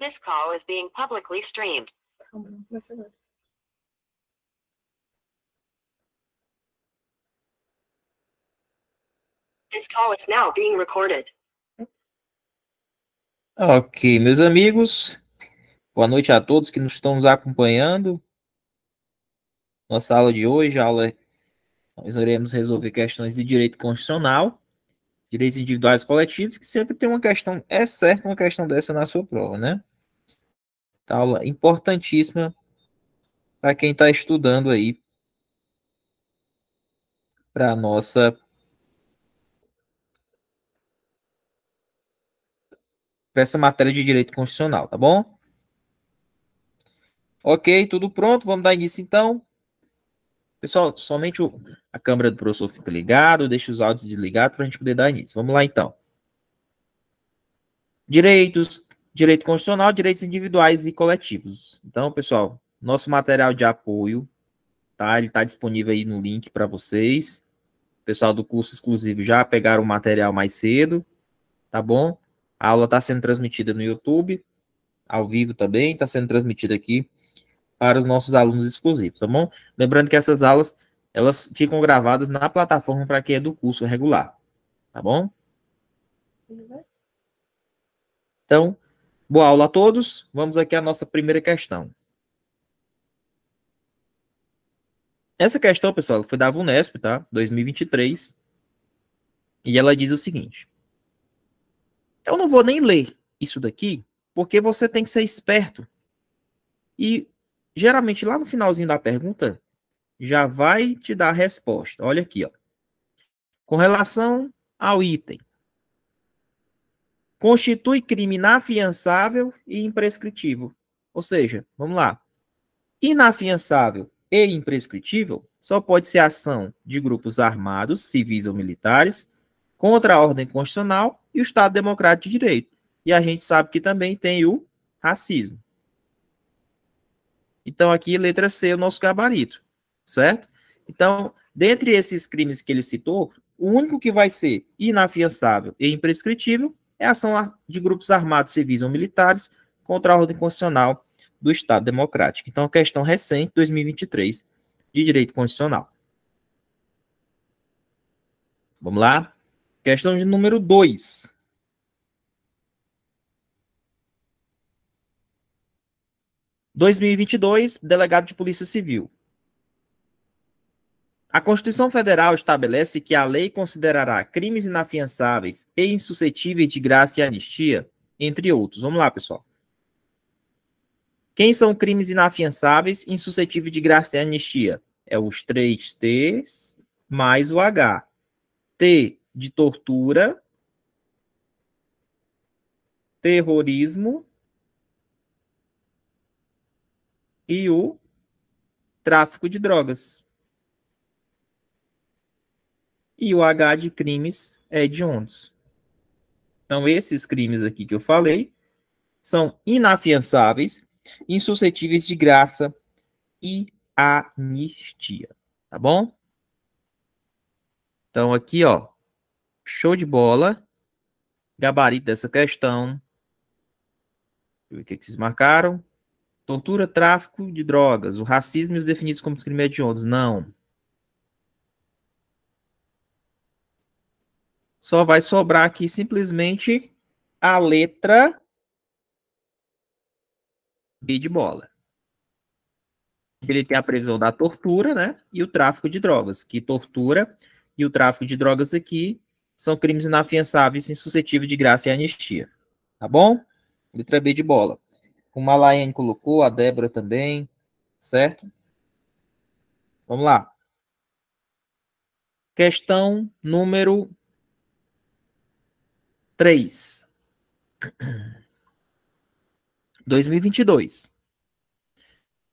This call is being publicly streamed. This call is now being recorded. Ok, meus amigos, boa noite a todos que nos estão nos acompanhando. Nossa aula de hoje, aula, nós iremos resolver questões de direito constitucional direitos individuais e coletivos, que sempre tem uma questão, é certo uma questão dessa na sua prova, né? Tá aula importantíssima para quem está estudando aí para a nossa para essa matéria de direito constitucional, tá bom? Ok, tudo pronto, vamos dar início então. Pessoal, somente o, a câmera do professor fica ligada, deixa os áudios desligados para a gente poder dar início. Vamos lá, então. Direitos, direito constitucional, direitos individuais e coletivos. Então, pessoal, nosso material de apoio, tá? Ele está disponível aí no link para vocês. O pessoal do curso exclusivo já pegaram o material mais cedo, tá bom? A aula está sendo transmitida no YouTube, ao vivo também, está sendo transmitida aqui para os nossos alunos exclusivos, tá bom? Lembrando que essas aulas, elas ficam gravadas na plataforma para quem é do curso regular, tá bom? Então, boa aula a todos. Vamos aqui à nossa primeira questão. Essa questão, pessoal, foi da VUNESP, tá? 2023. E ela diz o seguinte. Eu não vou nem ler isso daqui, porque você tem que ser esperto e geralmente lá no finalzinho da pergunta já vai te dar a resposta. Olha aqui, ó. Com relação ao item, constitui crime inafiançável e imprescritível. Ou seja, vamos lá. Inafiançável e imprescritível só pode ser ação de grupos armados, civis ou militares, contra a ordem constitucional e o Estado Democrático de Direito. E a gente sabe que também tem o racismo. Então, aqui, letra C o nosso gabarito, certo? Então, dentre esses crimes que ele citou, o único que vai ser inafiançável e imprescritível é a ação de grupos armados civis ou militares contra a ordem constitucional do Estado Democrático. Então, questão recente, 2023, de direito constitucional. Vamos lá? Questão de número 2. 2022, delegado de Polícia Civil. A Constituição Federal estabelece que a lei considerará crimes inafiançáveis e insuscetíveis de graça e anistia, entre outros. Vamos lá, pessoal. Quem são crimes inafiançáveis, insuscetíveis de graça e anistia? É os três T's mais o H. T de tortura, terrorismo e o tráfico de drogas. E o H de crimes é de ondas. Então, esses crimes aqui que eu falei são inafiançáveis, insuscetíveis de graça e anistia. Tá bom? Então, aqui, ó. Show de bola. Gabarito dessa questão. Deixa eu ver o que é vocês marcaram. Tortura, tráfico de drogas, o racismo e os definidos como crimes hediondos. Não. Só vai sobrar aqui simplesmente a letra B de bola. Ele tem a previsão da tortura, né? E o tráfico de drogas, que tortura e o tráfico de drogas aqui são crimes inafiançáveis e suscetíveis de graça e anistia. Tá bom? Letra B de bola. O Malayan colocou, a Débora também, certo? Vamos lá. Questão número 3. 2022.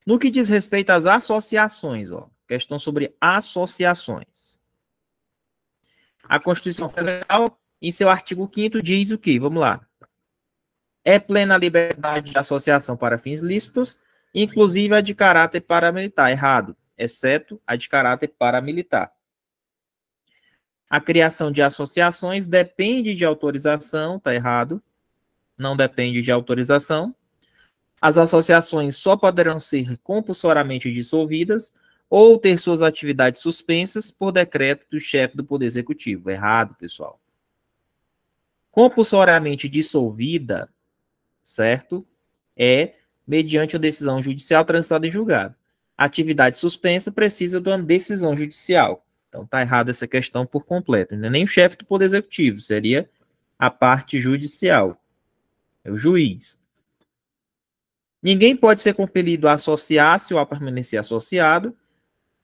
No que diz respeito às associações, ó, questão sobre associações. A Constituição Federal, em seu artigo 5 diz o quê? Vamos lá é plena liberdade de associação para fins lícitos, inclusive a de caráter paramilitar. Errado, exceto a de caráter paramilitar. A criação de associações depende de autorização, Está errado. Não depende de autorização. As associações só poderão ser compulsoriamente dissolvidas ou ter suas atividades suspensas por decreto do chefe do Poder Executivo. Errado, pessoal. Compulsoriamente dissolvida certo? É mediante a decisão judicial transitada em julgado. Atividade suspensa precisa de uma decisão judicial. Então tá errada essa questão por completo. Não é nem o chefe do Poder Executivo, seria a parte judicial. É o juiz. Ninguém pode ser compelido a associar-se ou a permanecer associado,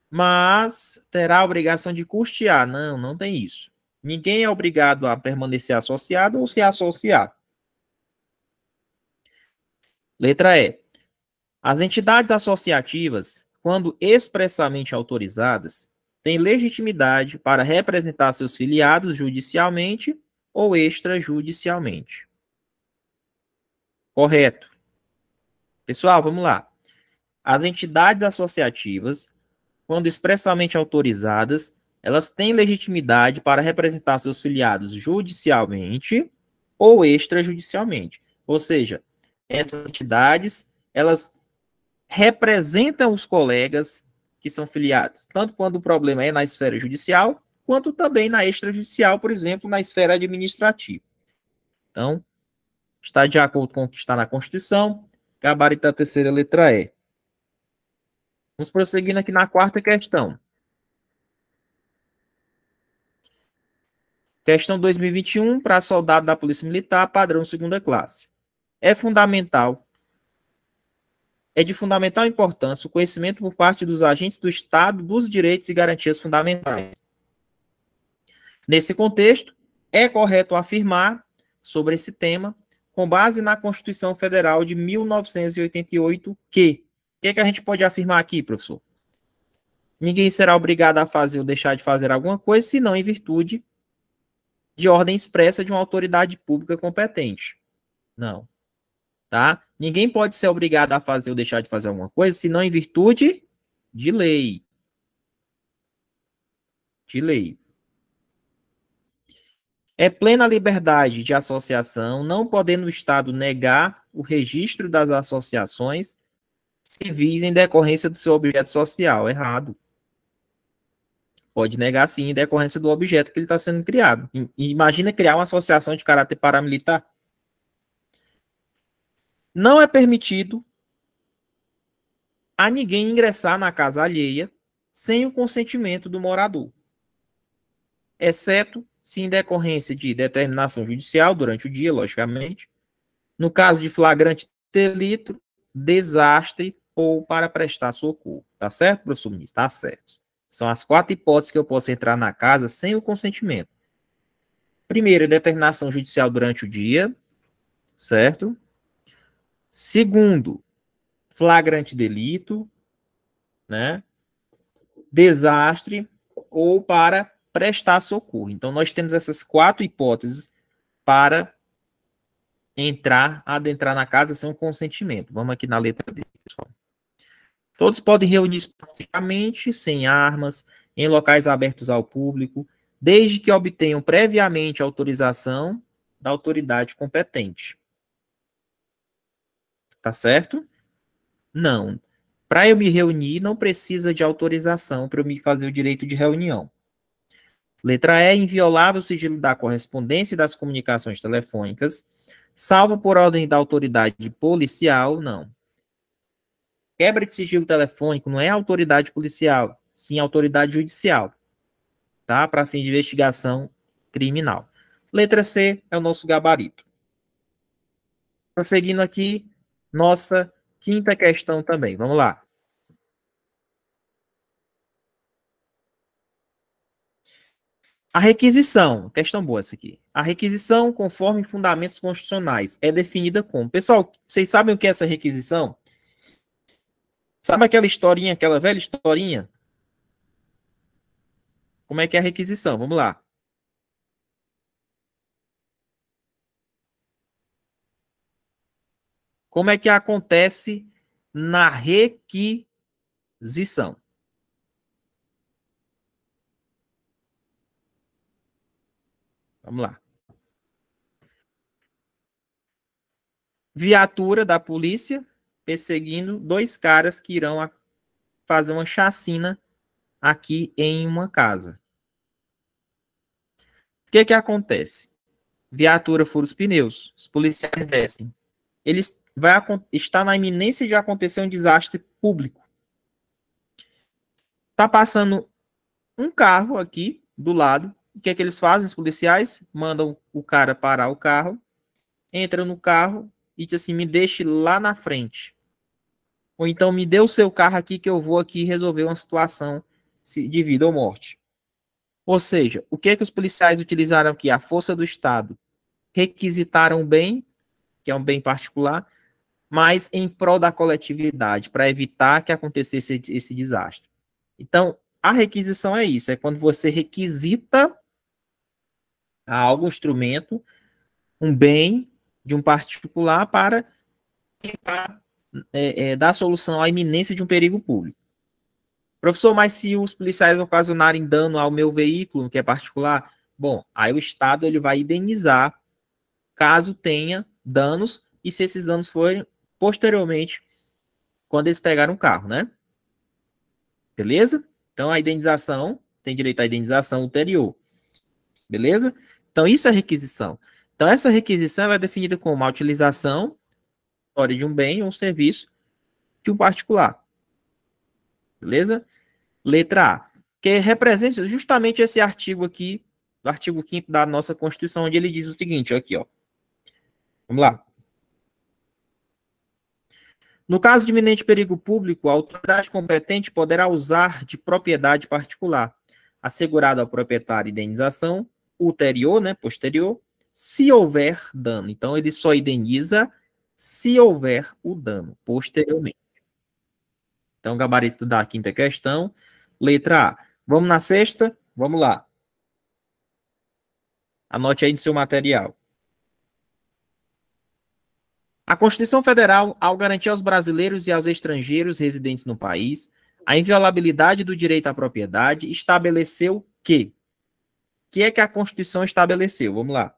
mas terá a obrigação de custear. Não, não tem isso. Ninguém é obrigado a permanecer associado ou se associar. Letra E. As entidades associativas, quando expressamente autorizadas, têm legitimidade para representar seus filiados judicialmente ou extrajudicialmente. Correto. Pessoal, vamos lá. As entidades associativas, quando expressamente autorizadas, elas têm legitimidade para representar seus filiados judicialmente ou extrajudicialmente. Ou seja, essas entidades, elas representam os colegas que são filiados, tanto quando o problema é na esfera judicial, quanto também na extrajudicial, por exemplo, na esfera administrativa. Então, está de acordo com o que está na Constituição, gabarito da terceira letra E. Vamos prosseguindo aqui na quarta questão. Questão 2021 para soldado da Polícia Militar, padrão segunda classe é fundamental. É de fundamental importância o conhecimento por parte dos agentes do Estado dos direitos e garantias fundamentais. Nesse contexto, é correto afirmar sobre esse tema, com base na Constituição Federal de 1988, que. O que, é que a gente pode afirmar aqui, professor? Ninguém será obrigado a fazer ou deixar de fazer alguma coisa, senão em virtude de ordem expressa de uma autoridade pública competente. Não tá? Ninguém pode ser obrigado a fazer ou deixar de fazer alguma coisa, senão em virtude de lei. De lei. É plena liberdade de associação, não podendo o Estado negar o registro das associações civis em decorrência do seu objeto social. Errado. Pode negar, sim, em decorrência do objeto que ele está sendo criado. Imagina criar uma associação de caráter paramilitar. Não é permitido a ninguém ingressar na casa alheia sem o consentimento do morador, exceto se em decorrência de determinação judicial durante o dia, logicamente, no caso de flagrante delito, desastre ou para prestar socorro. Tá certo, professor ministro? Tá certo. São as quatro hipóteses que eu posso entrar na casa sem o consentimento. Primeiro, determinação judicial durante o dia, certo? Segundo, flagrante delito, né? Desastre ou para prestar socorro. Então, nós temos essas quatro hipóteses para entrar, adentrar na casa sem o consentimento. Vamos aqui na letra D, pessoal. Todos podem reunir-se pacificamente, sem armas, em locais abertos ao público, desde que obtenham previamente autorização da autoridade competente tá certo? Não. Para eu me reunir, não precisa de autorização para eu me fazer o direito de reunião. Letra E, inviolável o sigilo da correspondência e das comunicações telefônicas, salvo por ordem da autoridade policial, não. Quebra de sigilo telefônico não é autoridade policial, sim autoridade judicial, tá? Para fim de investigação criminal. Letra C é o nosso gabarito. Prosseguindo aqui, nossa quinta questão também. Vamos lá. A requisição, questão boa essa aqui. A requisição, conforme fundamentos constitucionais, é definida como. Pessoal, vocês sabem o que é essa requisição? Sabe aquela historinha, aquela velha historinha? Como é que é a requisição? Vamos lá. Como é que acontece na requisição? Vamos lá. Viatura da polícia perseguindo dois caras que irão fazer uma chacina aqui em uma casa. O que que acontece? Viatura fura os pneus, os policiais descem. Eles vai está na iminência de acontecer um desastre público. Tá passando um carro aqui do lado. O que é que eles fazem? Os policiais mandam o cara parar o carro, entra no carro e diz assim: me deixe lá na frente. Ou então me dê o seu carro aqui que eu vou aqui resolver uma situação de vida ou morte. Ou seja, o que é que os policiais utilizaram aqui? A força do Estado. Requisitaram bem, que é um bem particular, mas em prol da coletividade, para evitar que acontecesse esse desastre. Então, a requisição é isso, é quando você requisita algo, um instrumento, um bem de um particular para tentar é, é, dar solução à iminência de um perigo público. Professor, mas se os policiais ocasionarem dano ao meu veículo, que é particular, bom, aí o Estado ele vai indenizar caso tenha danos e se esses danos forem posteriormente quando eles pegaram o carro, né? Beleza? Então a indenização tem direito à indenização ulterior. Beleza? Então isso é requisição. Então essa requisição é definida como a utilização de um bem ou um serviço de um particular. Beleza? Letra A, que representa justamente esse artigo aqui, do artigo 5 da nossa Constituição, onde ele diz o seguinte, aqui, ó. Vamos lá. No caso de iminente perigo público, a autoridade competente poderá usar de propriedade particular, assegurada ao proprietário indenização ulterior, né, posterior, se houver dano. Então, ele só indeniza se houver o dano, posteriormente. Então, gabarito da quinta questão, letra A. Vamos na sexta? Vamos lá. Anote aí no seu material. A Constituição Federal, ao garantir aos brasileiros e aos estrangeiros residentes no país a inviolabilidade do direito à propriedade, estabeleceu que? O que é que a Constituição estabeleceu? Vamos lá.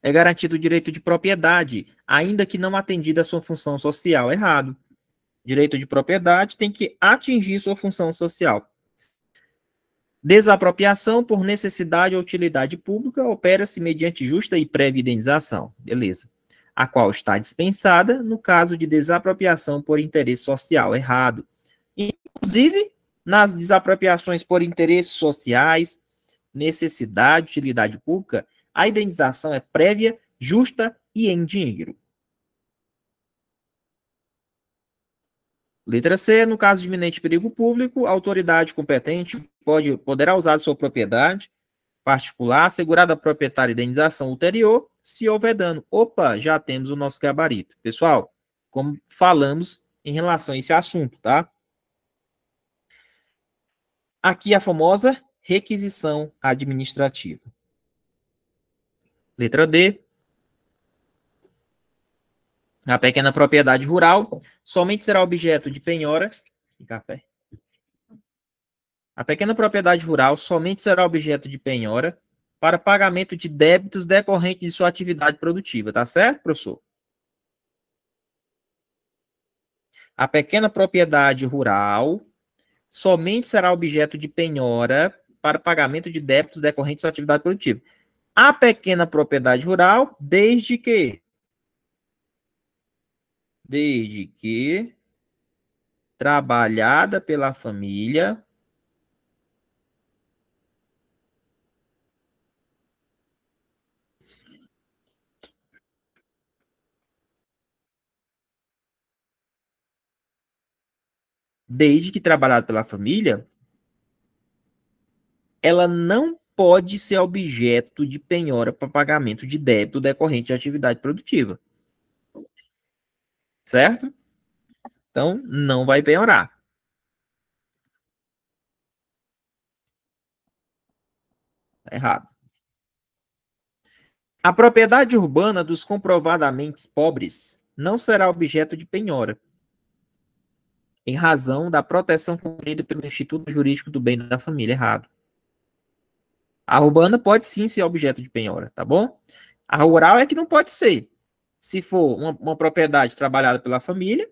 É garantido o direito de propriedade, ainda que não atendida a sua função social. Errado. Direito de propriedade tem que atingir sua função social. Desapropriação por necessidade ou utilidade pública opera-se mediante justa e prévia indenização, beleza, a qual está dispensada no caso de desapropriação por interesse social, errado. Inclusive, nas desapropriações por interesses sociais, necessidade, utilidade pública, a indenização é prévia, justa e em dinheiro. Letra C, no caso de iminente perigo público, a autoridade competente pode, poderá usar de sua propriedade particular, assegurada a proprietária indenização ulterior, se houver dano. Opa, já temos o nosso gabarito. Pessoal, como falamos em relação a esse assunto, tá? Aqui a famosa requisição administrativa. Letra D. A pequena propriedade rural somente será objeto de penhora. E café a pequena propriedade rural somente será objeto de penhora para pagamento de débitos decorrentes de sua atividade produtiva, tá certo, professor? A pequena propriedade rural somente será objeto de penhora para pagamento de débitos decorrentes de sua atividade produtiva. A pequena propriedade rural, desde que desde que trabalhada pela família desde que trabalhado pela família, ela não pode ser objeto de penhora para pagamento de débito decorrente de atividade produtiva. Certo? Então, não vai penhorar. Tá errado. A propriedade urbana dos comprovadamente pobres não será objeto de penhora em razão da proteção cumprida pelo Instituto Jurídico do Bem da Família. Errado. A urbana pode sim ser objeto de penhora, tá bom? A rural é que não pode ser. Se for uma, uma propriedade trabalhada pela família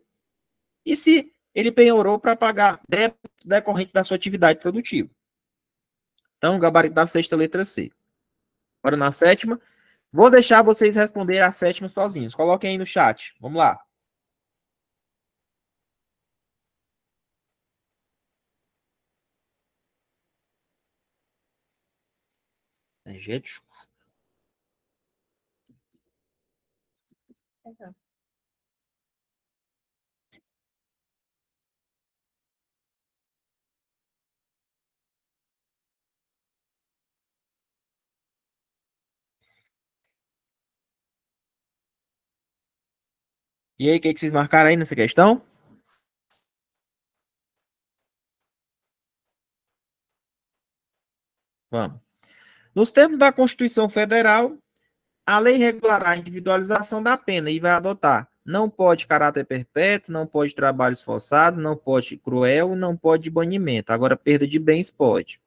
e se ele penhorou para pagar débitos decorrentes da sua atividade produtiva. Então, gabarito da sexta letra C. Agora na sétima, vou deixar vocês responder a sétima sozinhos. Coloquem aí no chat. Vamos lá. energéticos. É e aí, o que, é que vocês marcaram aí nessa questão? Vamos. Nos termos da Constituição Federal, a lei regulará a individualização da pena e vai adotar. Não pode caráter perpétuo, não pode trabalhos forçados, não pode cruel, não pode banimento. Agora, perda de bens pode.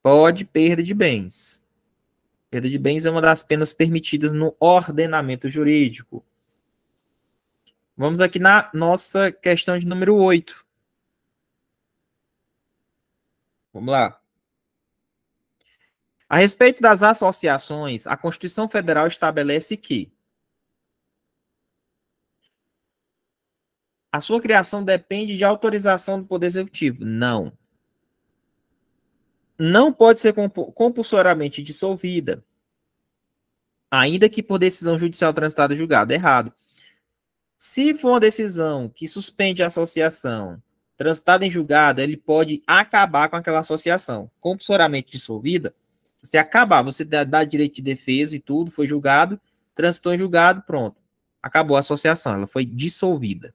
Pode perda de bens. Perda de bens é uma das penas permitidas no ordenamento jurídico. Vamos aqui na nossa questão de número 8. Vamos lá. A respeito das associações, a Constituição Federal estabelece que a sua criação depende de autorização do Poder Executivo. Não. Não pode ser compulsoriamente dissolvida, ainda que por decisão judicial transitada julgada. Errado. Se for uma decisão que suspende a associação transitada em julgado, ele pode acabar com aquela associação compulsoriamente dissolvida, você acabar, você dá, dá direito de defesa e tudo, foi julgado, transitou em julgado, pronto. Acabou a associação, ela foi dissolvida.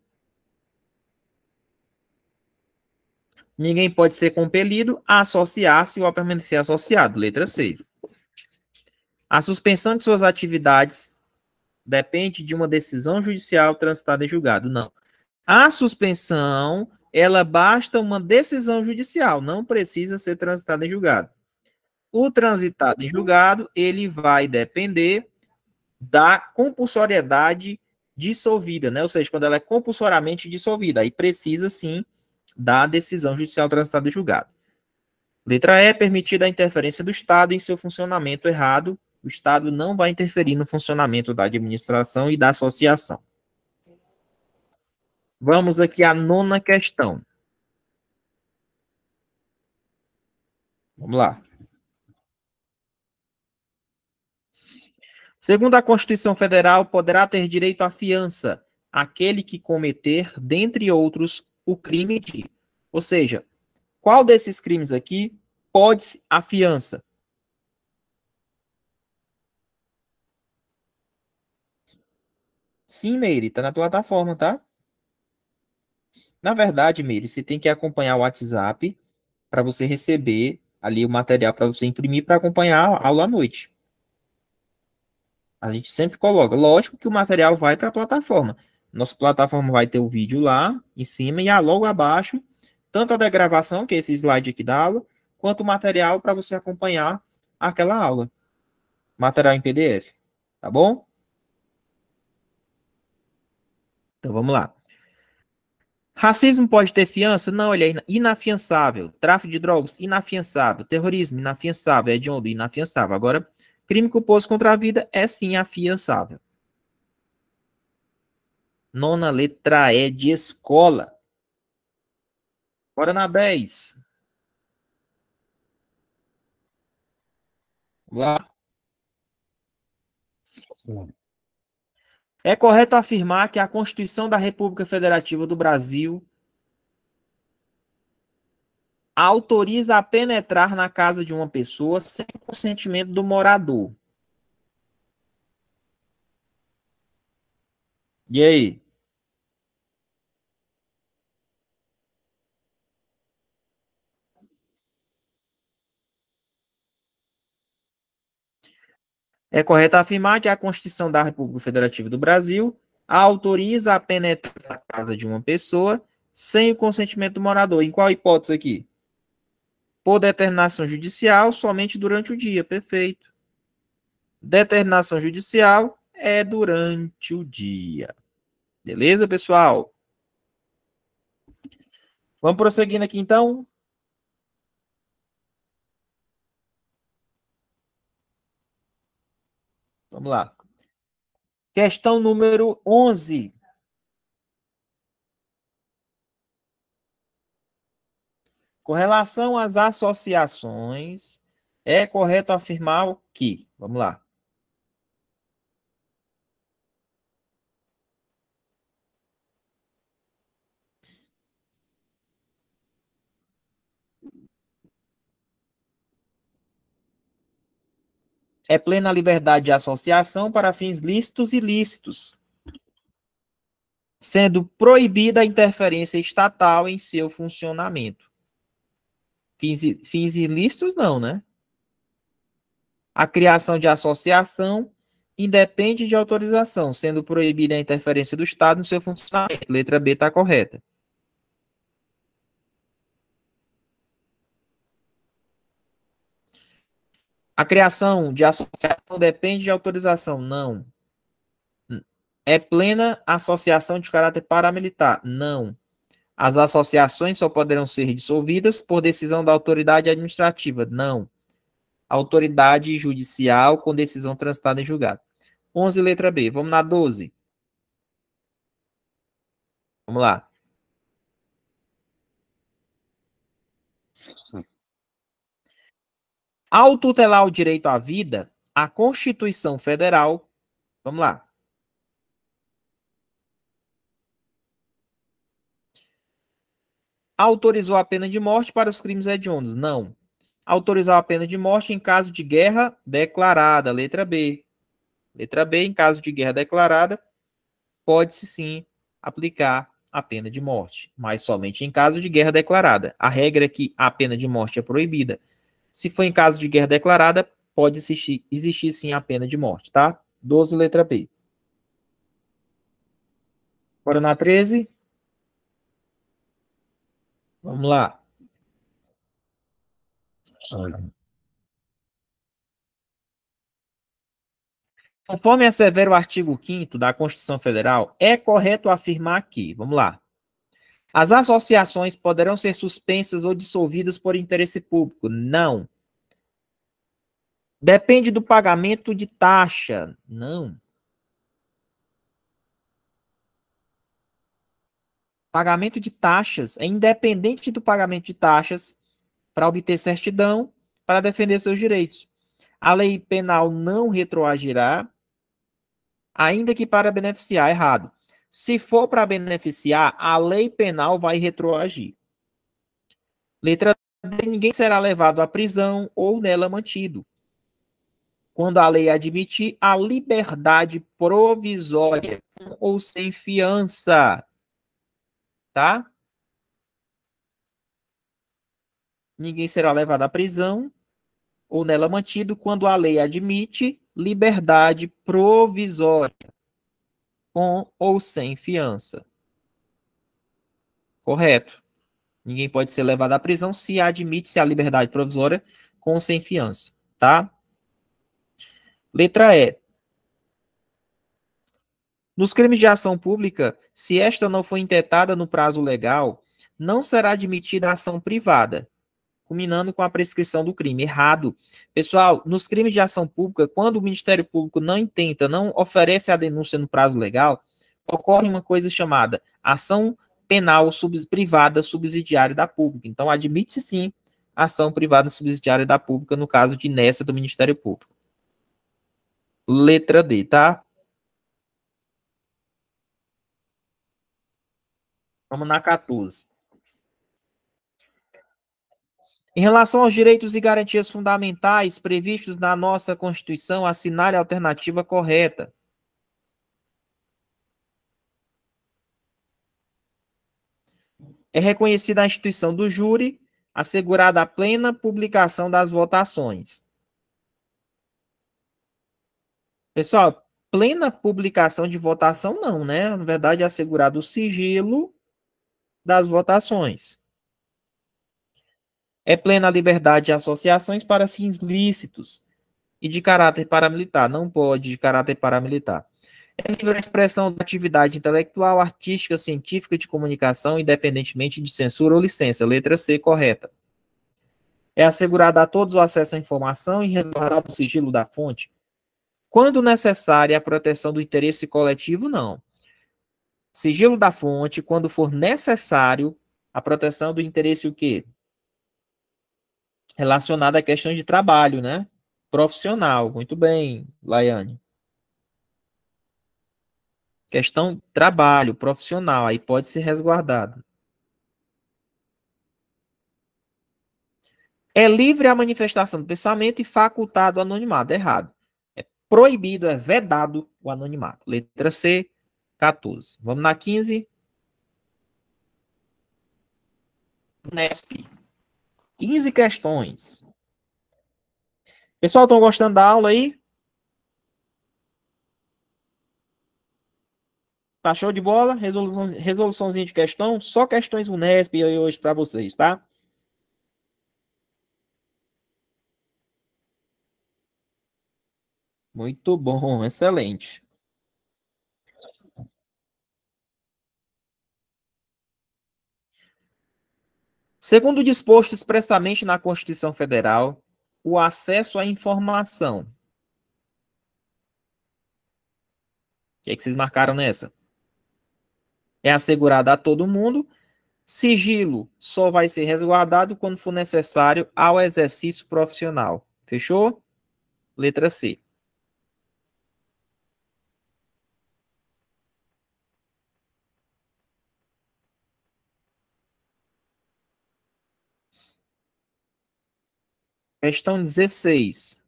Ninguém pode ser compelido a associar-se ou a permanecer associado. Letra C. A suspensão de suas atividades depende de uma decisão judicial transitada em julgado. Não. A suspensão, ela basta uma decisão judicial, não precisa ser transitada em julgado. O transitado em julgado, ele vai depender da compulsoriedade dissolvida, né? Ou seja, quando ela é compulsoriamente dissolvida, aí precisa sim da decisão judicial transitada em julgado. Letra E, permitida a interferência do Estado em seu funcionamento errado, o Estado não vai interferir no funcionamento da administração e da associação. Vamos aqui à nona questão. Vamos lá. Segundo a Constituição Federal, poderá ter direito à fiança aquele que cometer, dentre outros, o crime de. Ou seja, qual desses crimes aqui pode a fiança? Sim, Meire, tá na plataforma, tá? Na verdade, Meire, você tem que acompanhar o WhatsApp para você receber ali o material para você imprimir para acompanhar a aula à noite. A gente sempre coloca. Lógico que o material vai para a plataforma. Nossa plataforma vai ter o vídeo lá em cima e ah, logo abaixo, tanto a da gravação, que é esse slide aqui da aula, quanto o material para você acompanhar aquela aula. Material em PDF, tá bom? Então vamos lá. Racismo pode ter fiança? Não, ele é inafiançável. Tráfico de drogas? Inafiançável. Terrorismo? Inafiançável. onde? Inafiançável. Agora, Crime culposo contra a vida é sim afiançável. Nona letra E de escola. Bora na 10. Lá. É correto afirmar que a Constituição da República Federativa do Brasil autoriza a penetrar na casa de uma pessoa sem consentimento do morador. E aí? É correto afirmar que a Constituição da República Federativa do Brasil autoriza a penetração na casa de uma pessoa sem o consentimento do morador. Em qual hipótese aqui? Por determinação judicial, somente durante o dia, perfeito. Determinação judicial é durante o dia. Beleza, pessoal? Vamos prosseguindo aqui então. Vamos lá. Questão número 11. Com relação às associações, é correto afirmar que, vamos lá. É plena liberdade de associação para fins lícitos e ilícitos, sendo proibida a interferência estatal em seu funcionamento fins ilícitos não, né? A criação de associação independe de autorização, sendo proibida a interferência do Estado no seu funcionamento. Letra B está correta. A criação de associação depende de autorização? Não. É plena associação de caráter paramilitar? Não. As associações só poderão ser dissolvidas por decisão da autoridade administrativa. Não. Autoridade judicial com decisão transitada em julgado. 11, letra B. Vamos na 12. Vamos lá. Ao tutelar o direito à vida, a Constituição Federal, vamos lá, Autorizou a pena de morte para os crimes hediondos? Não. Autorizou a pena de morte em caso de guerra declarada? Letra B. Letra B, em caso de guerra declarada, pode-se sim aplicar a pena de morte, mas somente em caso de guerra declarada. A regra é que a pena de morte é proibida. Se for em caso de guerra declarada, pode existir, existir sim a pena de morte, tá? 12, letra B. Agora na 13. Vamos lá. Conforme assevera o artigo 5 da Constituição Federal, é correto afirmar que, vamos lá, as associações poderão ser suspensas ou dissolvidas por interesse público? Não. Depende do pagamento de taxa? Não. pagamento de taxas, é independente do pagamento de taxas para obter certidão para defender seus direitos. A lei penal não retroagirá, ainda que para beneficiar, errado. Se for para beneficiar, a lei penal vai retroagir. Letra D, ninguém será levado à prisão ou nela mantido. Quando a lei admitir a liberdade provisória ou sem fiança tá? Ninguém será levado à prisão ou nela mantido quando a lei admite liberdade provisória com ou sem fiança. Correto. Ninguém pode ser levado à prisão se admite-se a liberdade provisória com ou sem fiança, tá? Letra E. Nos crimes de ação pública, se esta não for intetada no prazo legal, não será admitida a ação privada, culminando com a prescrição do crime. Errado. Pessoal, nos crimes de ação pública, quando o Ministério Público não intenta, não oferece a denúncia no prazo legal, ocorre uma coisa chamada ação penal sub privada subsidiária da pública. Então, admite-se sim ação privada subsidiária da pública no caso de inércia do Ministério Público. Letra D, tá? Vamos na 14. Em relação aos direitos e garantias fundamentais previstos na nossa Constituição, assinale a alternativa correta. É reconhecida a instituição do júri, assegurada a plena publicação das votações. Pessoal, plena publicação de votação não, né? Na verdade, é assegurado o sigilo das votações. É plena liberdade de associações para fins lícitos e de caráter paramilitar. Não pode de caráter paramilitar. É livre a expressão da atividade intelectual, artística, científica de comunicação, independentemente de censura ou licença. Letra C, correta. É assegurado a todos o acesso à informação e reservado o sigilo da fonte. Quando necessária a proteção do interesse coletivo, não sigilo da fonte, quando for necessário, a proteção do interesse o quê? Relacionada à questão de trabalho, né? Profissional. Muito bem, Laiane. Questão trabalho, profissional, aí pode ser resguardado. É livre a manifestação do pensamento e facultado o anonimato. Errado. É proibido, é vedado o anonimato. Letra C, 14. Vamos na 15. Nesp. 15 questões. Pessoal, estão gostando da aula aí? Tá show de bola? Resolução, resoluçãozinha de questão. Só questões Unesp aí hoje para vocês, tá? Muito bom, excelente. Segundo disposto expressamente na Constituição Federal, o acesso à informação. O que, é que vocês marcaram nessa? É assegurado a todo mundo. Sigilo só vai ser resguardado quando for necessário ao exercício profissional. Fechou? Letra C. Questão 16.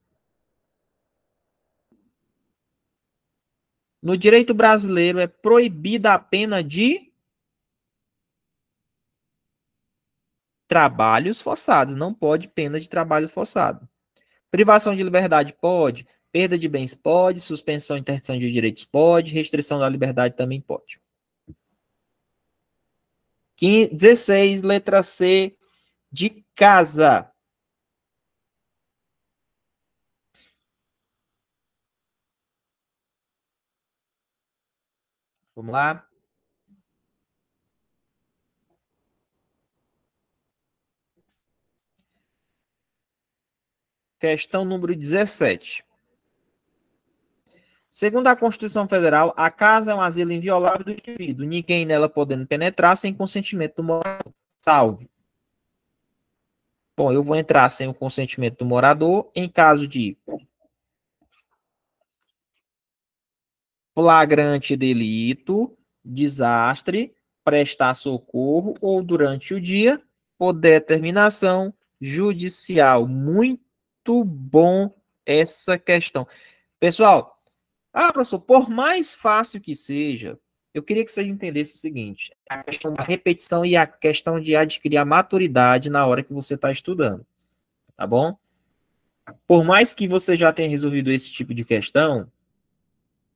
No direito brasileiro é proibida a pena de trabalhos forçados, não pode pena de trabalho forçado. Privação de liberdade pode, perda de bens pode, suspensão e interdição de direitos pode, restrição da liberdade também pode. 16, letra C de casa. Vamos lá. Questão número 17. Segundo a Constituição Federal, a casa é um asilo inviolável do indivíduo, ninguém nela podendo penetrar sem consentimento do morador, salvo. Bom, eu vou entrar sem o consentimento do morador em caso de flagrante delito, desastre, prestar socorro ou durante o dia, por determinação judicial. Muito bom essa questão. Pessoal, ah, professor, por mais fácil que seja, eu queria que vocês entendessem o seguinte: a questão da repetição e a questão de adquirir a maturidade na hora que você está estudando. Tá bom? Por mais que você já tenha resolvido esse tipo de questão,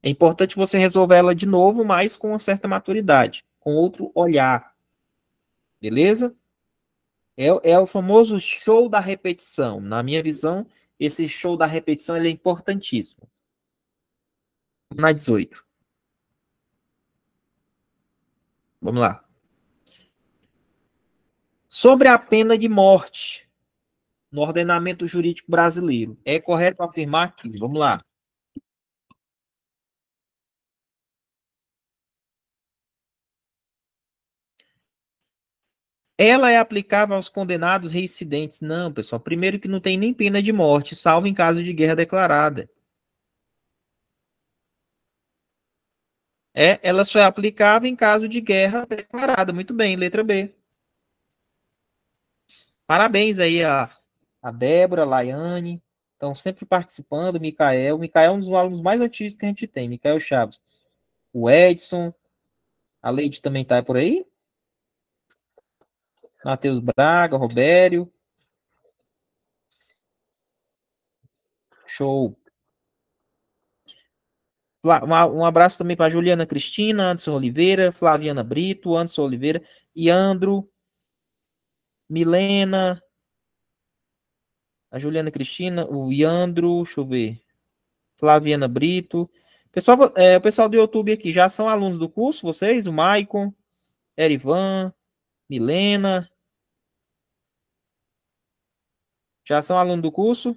é importante você resolver ela de novo, mas com uma certa maturidade, com outro olhar. Beleza? É, é o famoso show da repetição. Na minha visão, esse show da repetição é importantíssimo. Na 18. Vamos lá. Sobre a pena de morte no ordenamento jurídico brasileiro, é correto afirmar que, vamos lá, Ela é aplicável aos condenados reincidentes? Não, pessoal. Primeiro que não tem nem pena de morte, salvo em caso de guerra declarada. É, ela só é aplicável em caso de guerra declarada. Muito bem, letra B. Parabéns aí a, a Débora, a Laiane. Estão sempre participando, o Mikael. O Mikael é um dos alunos mais antigos que a gente tem, Mikael Chaves. O Edson. A Leide também está por aí? Matheus Braga, Robério. Show. Um abraço também para Juliana Cristina, Anderson Oliveira, Flaviana Brito, Anderson Oliveira, Iandro, Milena, a Juliana Cristina, o Iandro, deixa eu ver, Flaviana Brito. Pessoal, é, o pessoal do YouTube aqui já são alunos do curso, vocês? O Maicon, Erivan, Milena, Já são aluno do curso?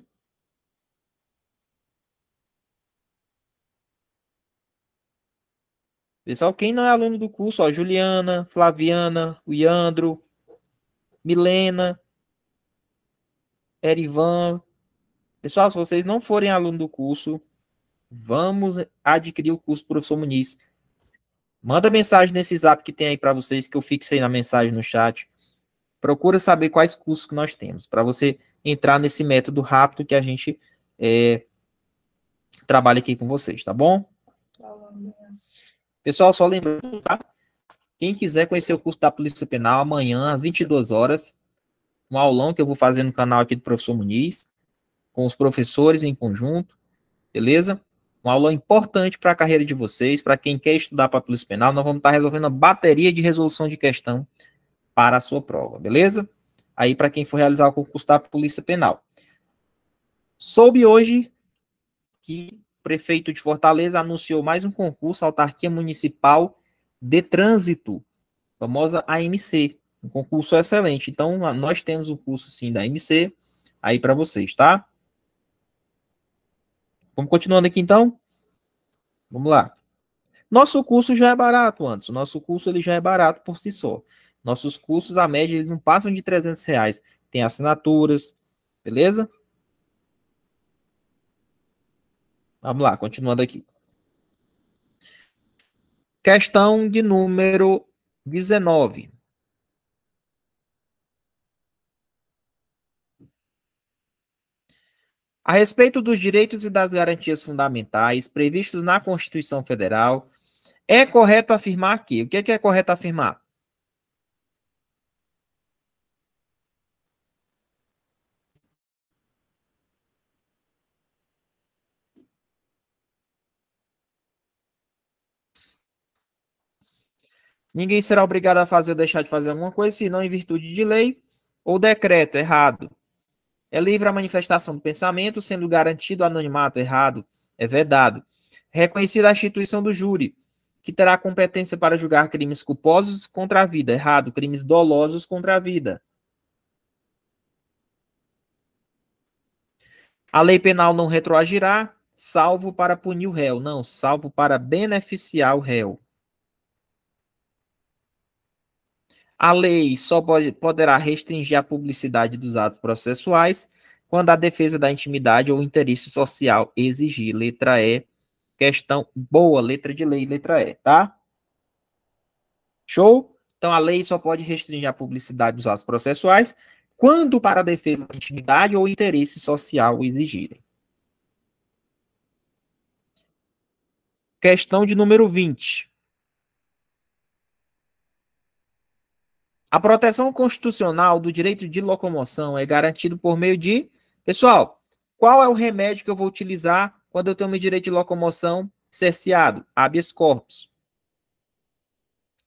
Pessoal, quem não é aluno do curso, ó, Juliana, Flaviana, Iandro, Milena, Erivan. Pessoal, se vocês não forem aluno do curso, vamos adquirir o curso Professor Muniz. Manda mensagem nesse zap que tem aí para vocês, que eu fixei na mensagem no chat. Procura saber quais cursos que nós temos, para você entrar nesse método rápido que a gente é, trabalha aqui com vocês, tá bom? Pessoal, só lembrando, tá? Quem quiser conhecer o curso da Polícia Penal, amanhã, às 22 horas, um aulão que eu vou fazer no canal aqui do professor Muniz, com os professores em conjunto, beleza? Um aulão importante para a carreira de vocês, para quem quer estudar para a Polícia Penal, nós vamos estar tá resolvendo a bateria de resolução de questão para a sua prova, beleza? aí para quem for realizar o concurso da Polícia Penal. Soube hoje que o prefeito de Fortaleza anunciou mais um concurso, Autarquia Municipal de Trânsito, famosa AMC. Um concurso excelente. Então, nós temos um curso sim da AMC aí para vocês, tá? Vamos continuando aqui então? Vamos lá. Nosso curso já é barato, antes. Nosso curso ele já é barato por si só. Nossos cursos, a média, eles não passam de 300 reais. Tem assinaturas, beleza? Vamos lá, continuando aqui. Questão de número 19. A respeito dos direitos e das garantias fundamentais previstos na Constituição Federal, é correto afirmar que. O que é, que é correto afirmar? Ninguém será obrigado a fazer ou deixar de fazer alguma coisa, senão em virtude de lei ou decreto, errado. É livre a manifestação do pensamento, sendo garantido o anonimato, errado, é vedado. Reconhecida a instituição do júri, que terá competência para julgar crimes culposos contra a vida, errado, crimes dolosos contra a vida. A lei penal não retroagirá, salvo para punir o réu, não, salvo para beneficiar o réu. A lei só pode, poderá restringir a publicidade dos atos processuais quando a defesa da intimidade ou interesse social exigir. Letra E. Questão boa, letra de lei, letra E, tá? Show? Então a lei só pode restringir a publicidade dos atos processuais quando para a defesa da intimidade ou interesse social exigirem. Questão de número 20. A proteção constitucional do direito de locomoção é garantido por meio de. Pessoal, qual é o remédio que eu vou utilizar quando eu tenho meu direito de locomoção cerceado? Habeas corpus.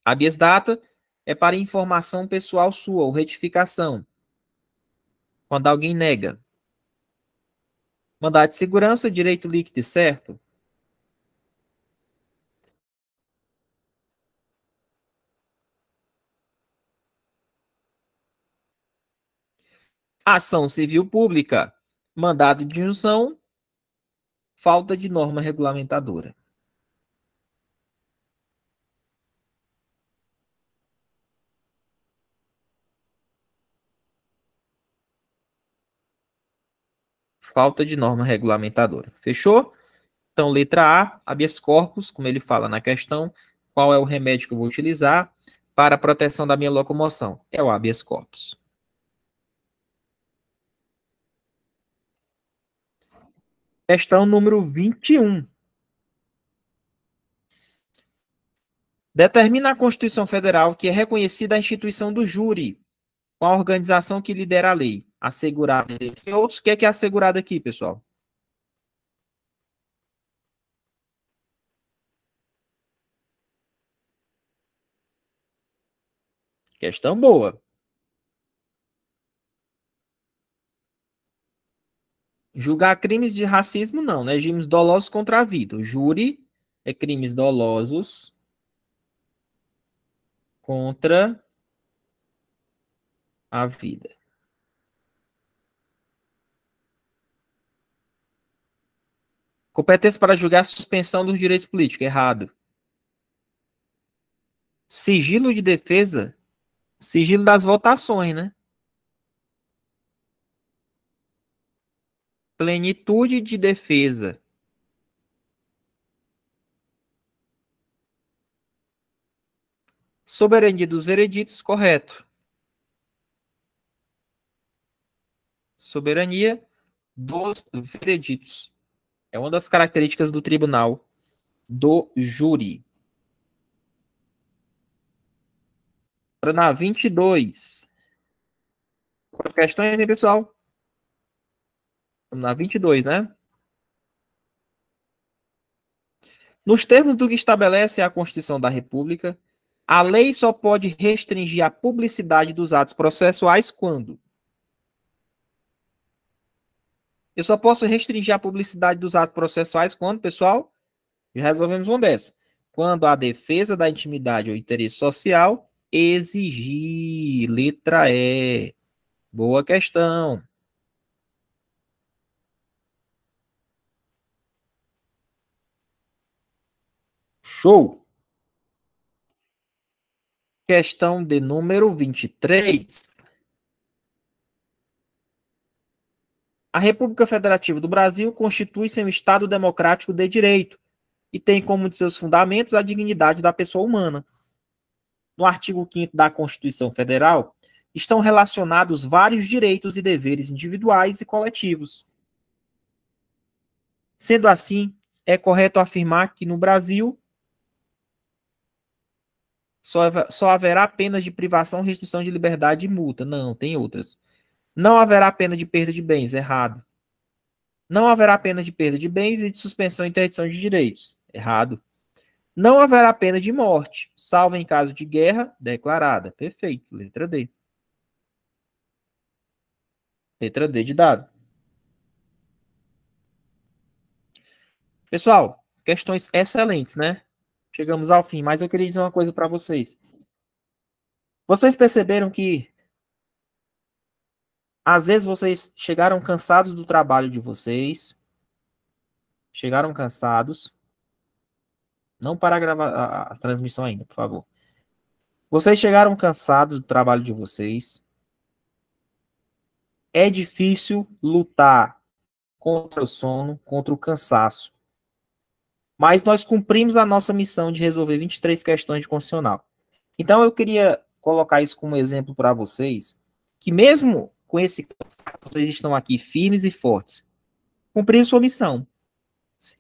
Habeas data é para informação pessoal sua ou retificação. Quando alguém nega. Mandado de segurança, direito líquido e certo. ação civil pública, mandado de injunção, falta de norma regulamentadora. Falta de norma regulamentadora. Fechou? Então, letra A, habeas corpus, como ele fala na questão, qual é o remédio que eu vou utilizar para a proteção da minha locomoção? É o habeas corpus. Questão número 21. Determina a Constituição Federal que é reconhecida a instituição do júri, com a organização que lidera a lei, assegurada. entre outros, o que é que é assegurado aqui, pessoal? Questão boa. Julgar crimes de racismo, não, né? Crimes dolosos contra a vida. O júri é crimes dolosos contra a vida. Competência para julgar a suspensão dos direitos políticos. Errado. Sigilo de defesa. Sigilo das votações, né? Plenitude de defesa Soberania dos vereditos, correto. Soberania dos vereditos. É uma das características do tribunal, do júri. para na 22. Quais questões, hein, pessoal? na 22, né? Nos termos do que estabelece a Constituição da República, a lei só pode restringir a publicidade dos atos processuais quando. Eu só posso restringir a publicidade dos atos processuais quando, pessoal? Já resolvemos uma dessa. Quando a defesa da intimidade ou interesse social exigir. Letra E. Boa questão. Show! Questão de número 23. A República Federativa do Brasil constitui-se um Estado democrático de direito e tem como de seus fundamentos a dignidade da pessoa humana. No artigo 5 da Constituição Federal, estão relacionados vários direitos e deveres individuais e coletivos. Sendo assim, é correto afirmar que no Brasil só, só haverá pena de privação, restrição de liberdade e multa. Não, tem outras. Não haverá pena de perda de bens, errado. Não haverá pena de perda de bens e de suspensão e interdição de direitos, errado. Não haverá pena de morte, salvo em caso de guerra declarada. Perfeito, letra D. Letra D de dado. Pessoal, questões excelentes, né? chegamos ao fim, mas eu queria dizer uma coisa para vocês. Vocês perceberam que às vezes vocês chegaram cansados do trabalho de vocês, chegaram cansados. Não para gravar a, a transmissão ainda, por favor. Vocês chegaram cansados do trabalho de vocês. É difícil lutar contra o sono, contra o cansaço. Mas nós cumprimos a nossa missão de resolver 23 questões de constitucional. Então eu queria colocar isso como exemplo para vocês, que mesmo com esse vocês estão aqui firmes e fortes, cumprir sua missão.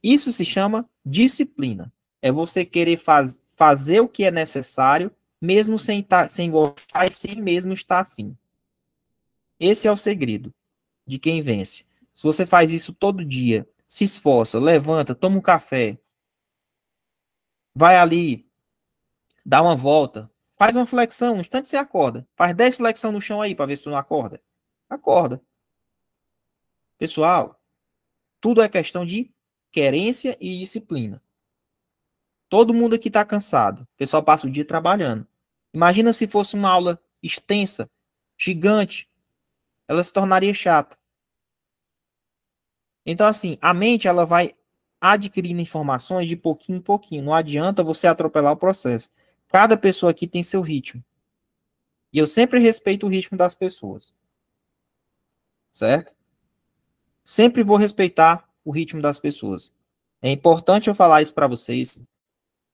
Isso se chama disciplina. É você querer faz, fazer o que é necessário, mesmo sem, tá, sem gostar e sem mesmo estar afim. Esse é o segredo de quem vence. Se você faz isso todo dia, se esforça, levanta, toma um café, vai ali, dá uma volta, faz uma flexão, um instante você acorda. Faz 10 flexões no chão aí para ver se tu não acorda. Acorda. Pessoal, tudo é questão de querência e disciplina. Todo mundo aqui está cansado. O pessoal passa o dia trabalhando. Imagina se fosse uma aula extensa, gigante. Ela se tornaria chata. Então, assim, a mente ela vai adquirindo informações de pouquinho em pouquinho. Não adianta você atropelar o processo. Cada pessoa aqui tem seu ritmo. E eu sempre respeito o ritmo das pessoas. Certo? Sempre vou respeitar o ritmo das pessoas. É importante eu falar isso para vocês.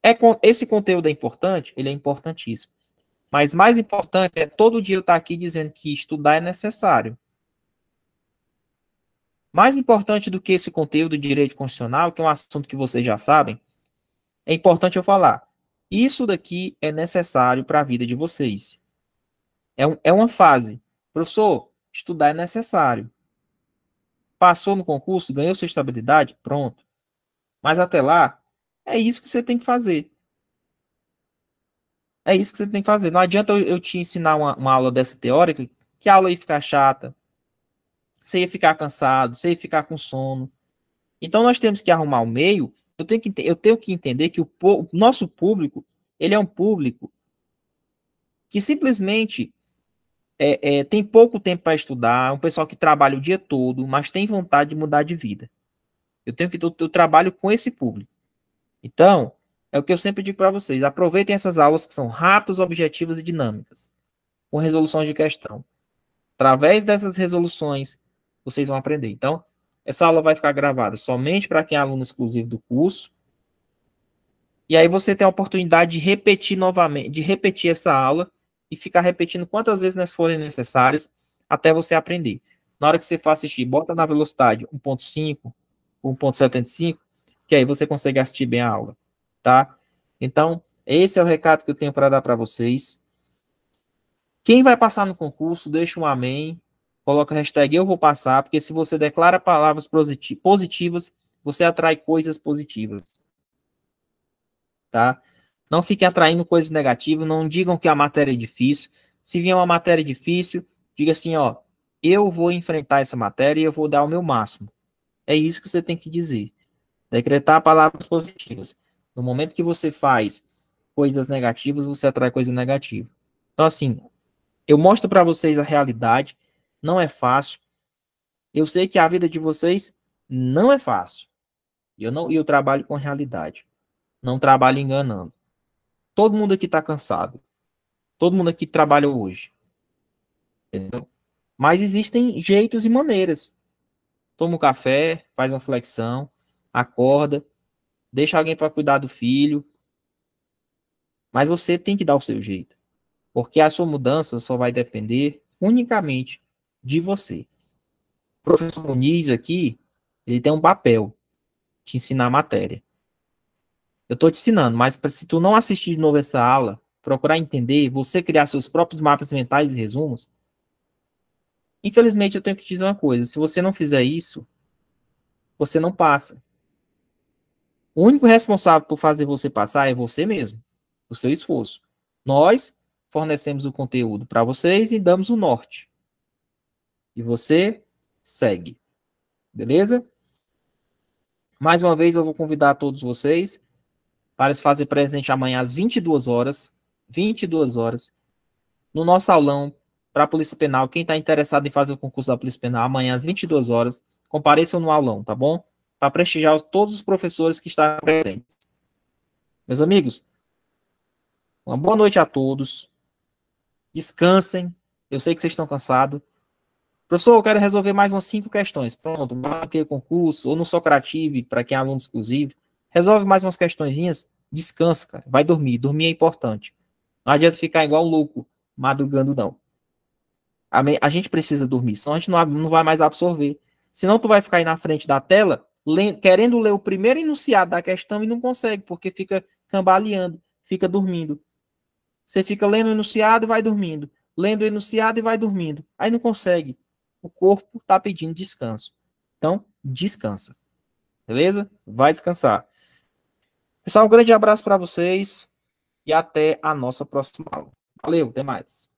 É com, esse conteúdo é importante, ele é importantíssimo. Mas mais importante é todo dia eu estar aqui dizendo que estudar é necessário. Mais importante do que esse conteúdo de direito constitucional, que é um assunto que vocês já sabem, é importante eu falar. Isso daqui é necessário para a vida de vocês. É, um, é uma fase. Professor, estudar é necessário. Passou no concurso, ganhou sua estabilidade, pronto. Mas até lá, é isso que você tem que fazer. É isso que você tem que fazer. Não adianta eu, eu te ensinar uma, uma aula dessa teórica, que a aula aí fica chata, você ia ficar cansado, você ia ficar com sono. Então nós temos que arrumar o um meio. Eu tenho que, eu tenho que entender que o, o nosso público ele é um público que simplesmente é, é, tem pouco tempo para estudar, um pessoal que trabalha o dia todo, mas tem vontade de mudar de vida. Eu tenho que eu, eu trabalho com esse público. Então é o que eu sempre digo para vocês: aproveitem essas aulas que são rápidas, objetivas e dinâmicas, com resoluções de questão. Através dessas resoluções, vocês vão aprender. Então, essa aula vai ficar gravada somente para quem é aluno exclusivo do curso. E aí você tem a oportunidade de repetir novamente, de repetir essa aula e ficar repetindo quantas vezes forem necessárias até você aprender. Na hora que você for assistir, bota na velocidade 1.5, 1.75, que aí você consegue assistir bem a aula, tá? Então, esse é o recado que eu tenho para dar para vocês. Quem vai passar no concurso, deixa um amém, Coloca a hashtag eu vou passar, porque se você declara palavras positivas, você atrai coisas positivas. Tá? Não fique atraindo coisas negativas, não digam que a matéria é difícil. Se vier uma matéria difícil, diga assim, ó, eu vou enfrentar essa matéria e eu vou dar o meu máximo. É isso que você tem que dizer. Decretar palavras positivas. No momento que você faz coisas negativas, você atrai coisa negativa. Então, assim, eu mostro para vocês a realidade, não é fácil. Eu sei que a vida de vocês não é fácil. Eu não, eu trabalho com realidade. Não trabalho enganando. Todo mundo aqui está cansado. Todo mundo aqui trabalha hoje. Entendeu? Mas existem jeitos e maneiras. Toma um café, faz uma flexão, acorda, deixa alguém para cuidar do filho. Mas você tem que dar o seu jeito. Porque a sua mudança só vai depender unicamente de você. O professor Muniz aqui, ele tem um papel de ensinar a matéria. Eu estou te ensinando, mas se tu não assistir de novo essa aula, procurar entender, você criar seus próprios mapas mentais e resumos, infelizmente eu tenho que te dizer uma coisa, se você não fizer isso, você não passa. O único responsável por fazer você passar é você mesmo, o seu esforço. Nós fornecemos o conteúdo para vocês e damos o norte. E você segue. Beleza? Mais uma vez eu vou convidar todos vocês para se fazer presente amanhã às 22 horas, 22 horas, no nosso aulão para a Polícia Penal. Quem está interessado em fazer o concurso da Polícia Penal amanhã às 22 horas, compareçam no aulão, tá bom? Para prestigiar todos os professores que estão presentes. Meus amigos, uma boa noite a todos. Descansem. Eu sei que vocês estão cansados. Professor, eu quero resolver mais umas cinco questões. Pronto, marquei o concurso, ou no Socrative, para quem é aluno exclusivo. Resolve mais umas questõezinhas, descansa, cara. Vai dormir. Dormir é importante. Não adianta ficar igual um louco, madrugando, não. A, a gente precisa dormir, senão a gente não, não vai mais absorver. Senão tu vai ficar aí na frente da tela, querendo ler o primeiro enunciado da questão e não consegue, porque fica cambaleando, fica dormindo. Você fica lendo o enunciado e vai dormindo. Lendo o enunciado e vai dormindo. Aí não consegue o corpo está pedindo descanso. Então, descansa. Beleza? Vai descansar. Pessoal, um grande abraço para vocês e até a nossa próxima aula. Valeu, até mais.